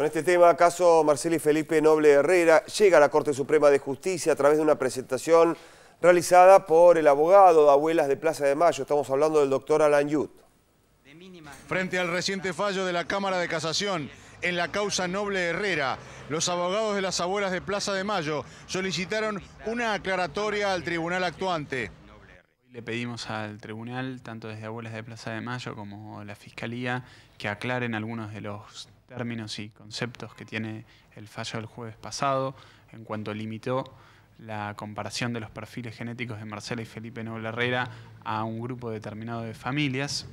Con este tema, caso Marceli Felipe Noble Herrera llega a la Corte Suprema de Justicia a través de una presentación realizada por el abogado de Abuelas de Plaza de Mayo. Estamos hablando del doctor Alan Yut. Frente al reciente fallo de la Cámara de Casación en la causa Noble Herrera, los abogados de las abuelas de Plaza de Mayo solicitaron una aclaratoria al tribunal actuante. Le pedimos al tribunal, tanto desde Abuelas de Plaza de Mayo como la Fiscalía, que aclaren algunos de los términos y conceptos que tiene el fallo del jueves pasado en cuanto limitó la comparación de los perfiles genéticos de Marcela y Felipe Noble Herrera a un grupo determinado de familias.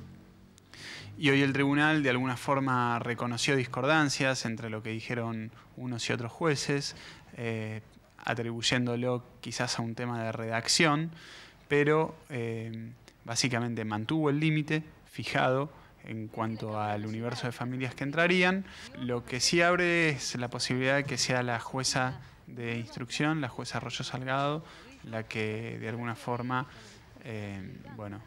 Y hoy el tribunal de alguna forma reconoció discordancias entre lo que dijeron unos y otros jueces, eh, atribuyéndolo quizás a un tema de redacción pero eh, básicamente mantuvo el límite fijado en cuanto al universo de familias que entrarían. Lo que sí abre es la posibilidad de que sea la jueza de instrucción, la jueza Arroyo Salgado, la que de alguna forma, eh, bueno,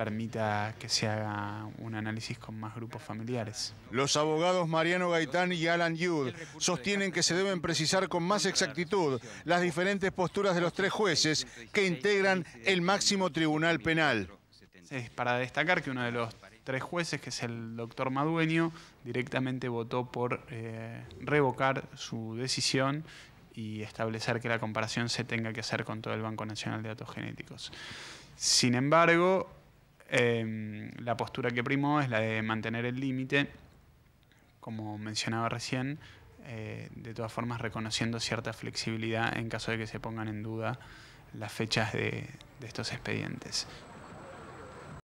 permita que se haga un análisis con más grupos familiares. Los abogados Mariano Gaitán y Alan Yud sostienen que se deben precisar con más exactitud las diferentes posturas de los tres jueces que integran el máximo tribunal penal. Es para destacar que uno de los tres jueces, que es el doctor Madueño, directamente votó por eh, revocar su decisión y establecer que la comparación se tenga que hacer con todo el Banco Nacional de Datos Genéticos. Sin embargo, Em, la postura que primó es la de mantener el límite, como mencionaba recién, eh, de todas formas reconociendo cierta flexibilidad en caso de que se pongan en duda las fechas de estos expedientes.